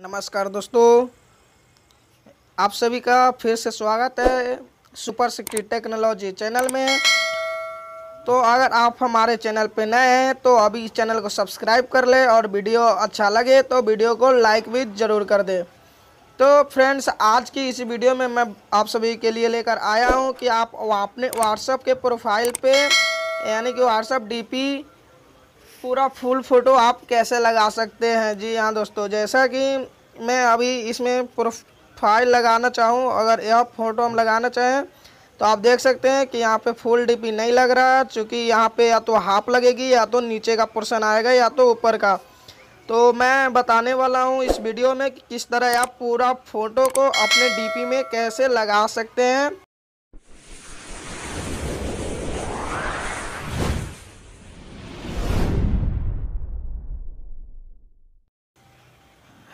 नमस्कार दोस्तों आप सभी का फिर से स्वागत है सुपर सिक्टी टेक्नोलॉजी चैनल में तो अगर आप हमारे चैनल पर नए हैं तो अभी इस चैनल को सब्सक्राइब कर ले और वीडियो अच्छा लगे तो वीडियो को लाइक भी ज़रूर कर दे तो फ्रेंड्स आज की इस वीडियो में मैं आप सभी के लिए लेकर आया हूँ कि आप अपने व्हाट्सएप के प्रोफाइल पे यानी कि व्हाट्सअप डी पूरा फुल फ़ोटो आप कैसे लगा सकते हैं जी हाँ दोस्तों जैसा कि मैं अभी इसमें प्रोफाइल लगाना चाहूँ अगर यह फ़ोटो हम लगाना चाहें तो आप देख सकते हैं कि यहाँ पे फुल डीपी नहीं लग रहा है चूँकि यहाँ पे या तो हाफ लगेगी या तो नीचे का पोर्सन आएगा या तो ऊपर का तो मैं बताने वाला हूँ इस वीडियो में कि किस तरह आप पूरा फ़ोटो को अपने डीपी में कैसे लगा सकते हैं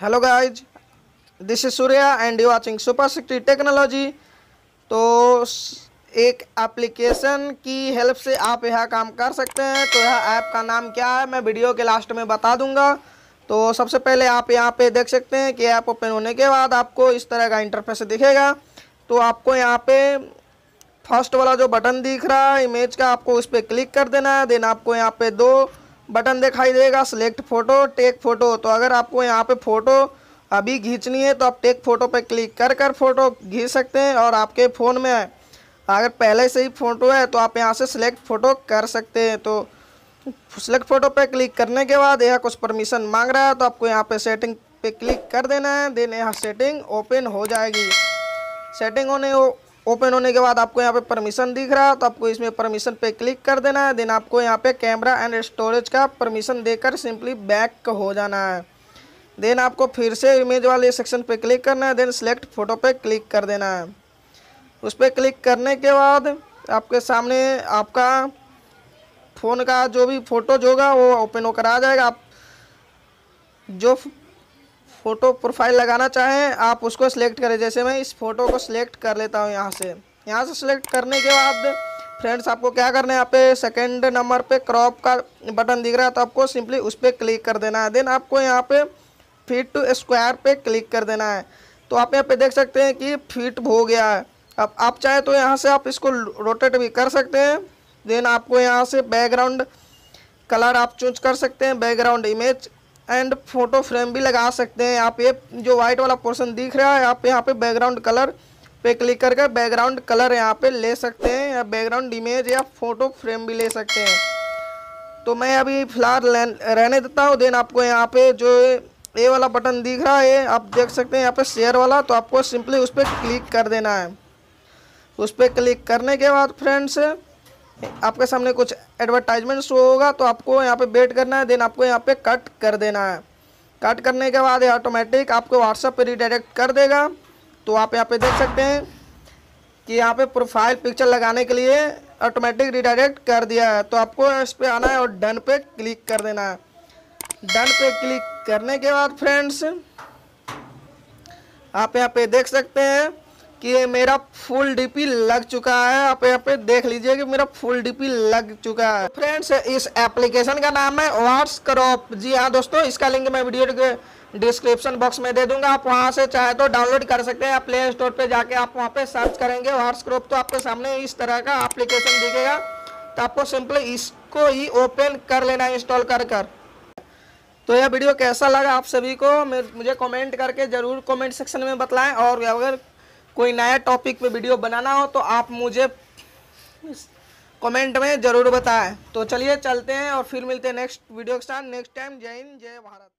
hello guys this is Surya and you watching super sixty technology तो एक एप्लीकेशन की हेल्प से आप यह काम कर सकते हैं तो यह ऐप का नाम क्या है मैं वीडियो के लास्ट में बता दूंगा तो सबसे पहले आप यहाँ पे देख सकते हैं कि ऐप ओपन होने के बाद आपको इस तरह का इंटरफेस दिखेगा तो आपको यहाँ पे फर्स्ट वाला जो बटन दिख रहा है इमेज का आपको उस पर क्लिक कर देना है देन आपको यहाँ पर दो बटन दिखाई देगा सेलेक्ट फ़ोटो टेक फ़ोटो तो अगर आपको यहाँ पे फ़ोटो अभी खींचनी है तो आप टेक फ़ोटो पर क्लिक कर कर फ़ोटो खींच सकते हैं और आपके फ़ोन में अगर पहले से ही फ़ोटो है तो आप यहाँ से सेलेक्ट फ़ोटो कर सकते हैं तो सेलेक्ट फ़ोटो पर क्लिक करने के बाद यह कुछ परमिशन मांग रहा है तो आपको यहाँ पर सेटिंग पे क्लिक कर देना है देन यहाँ सेटिंग ओपन हो जाएगी सेटिंग होने ओपन होने के बाद आपको यहाँ पे परमिशन दिख रहा है तो आपको इसमें परमिशन पे क्लिक कर देना है देन आपको यहाँ पे कैमरा एंड स्टोरेज का परमिशन देकर सिंपली बैक हो जाना है देन आपको फिर से इमेज वाले सेक्शन पे क्लिक करना है देन सेलेक्ट फ़ोटो पे क्लिक कर देना है उस पर क्लिक करने के बाद आपके सामने आपका फ़ोन का जो भी फ़ोटोज होगा वो ओपन होकर आ जाएगा आप जो फ़ोटो प्रोफाइल लगाना चाहें आप उसको सिलेक्ट करें जैसे मैं इस फ़ोटो को सिलेक्ट कर लेता हूँ यहाँ से यहाँ से सिलेक्ट करने के बाद फ्रेंड्स आपको क्या करना है यहाँ पे सेकेंड नंबर पे क्रॉप का बटन दिख रहा है तो आपको सिंपली उस पर क्लिक कर देना है देन आपको यहाँ पे फिट टू स्क्वायर पे क्लिक कर देना है तो आप यहाँ पे देख सकते हैं कि फिट हो गया है अब आप चाहे तो यहाँ से आप इसको रोटेट भी कर सकते हैं देन आपको यहाँ से बैकग्राउंड कलर आप चूज कर सकते हैं background image and photo frame भी लगा सकते हैं आप ये जो वाइट वाला पोर्सन दिख रहा है आप यहाँ पे बैकग्राउंड कलर पे क्लिक करके बैकग्राउंड कलर यहाँ पे ले सकते हैं या बैकग्राउंड इमेज या फोटो फ्रेम भी ले सकते हैं तो मैं अभी फिलहाल रहने देता हूँ देन आपको यहाँ पे जो ए वाला बटन दिख रहा है आप देख सकते हैं यहाँ पे शेयर वाला तो आपको सिंपली उस पर क्लिक कर देना है उस पर क्लिक करने के बाद फ्रेंड्स आपके सामने कुछ एडवर्टाइजमेंट शो होगा तो आपको यहाँ पे वेट करना है देन आपको यहाँ पे कट कर देना है कट करने के बाद ये ऑटोमेटिक आपको व्हाट्सएप पे रिडायरेक्ट कर देगा तो आप यहाँ पे देख सकते हैं कि यहाँ पे प्रोफाइल पिक्चर लगाने के लिए ऑटोमेटिक रिडायरेक्ट कर दिया है तो आपको इस पर आना है और डन पे क्लिक कर देना है डन पे क्लिक करने के बाद फ्रेंड्स आप यहाँ पे देख सकते हैं कि ये मेरा फुल डीपी लग चुका है आप यहाँ पे देख लीजिए कि मेरा फुल डीपी लग चुका है फ्रेंड्स इस एप्लीकेशन का नाम है वाट्स क्रॉप जी हाँ दोस्तों इसका लिंक मैं वीडियो के डिस्क्रिप्शन बॉक्स में दे दूंगा आप वहाँ से चाहे तो डाउनलोड कर सकते हैं प्ले स्टोर पर जाके आप वहाँ पे सर्च करेंगे वाट्स क्रॉप तो आपके सामने इस तरह का एप्लीकेशन दिखेगा तो आपको सिंपली इसको ही ओपन कर लेना इंस्टॉल कर कर तो यह वीडियो कैसा लगा आप सभी को मुझे कमेंट करके ज़रूर कमेंट सेक्शन में बतलाएं और अगर कोई नया टॉपिक पे वीडियो बनाना हो तो आप मुझे कमेंट में ज़रूर बताएं तो चलिए चलते हैं और फिर मिलते हैं नेक्स्ट वीडियो के साथ नेक्स्ट टाइम जय हिंद जय भारत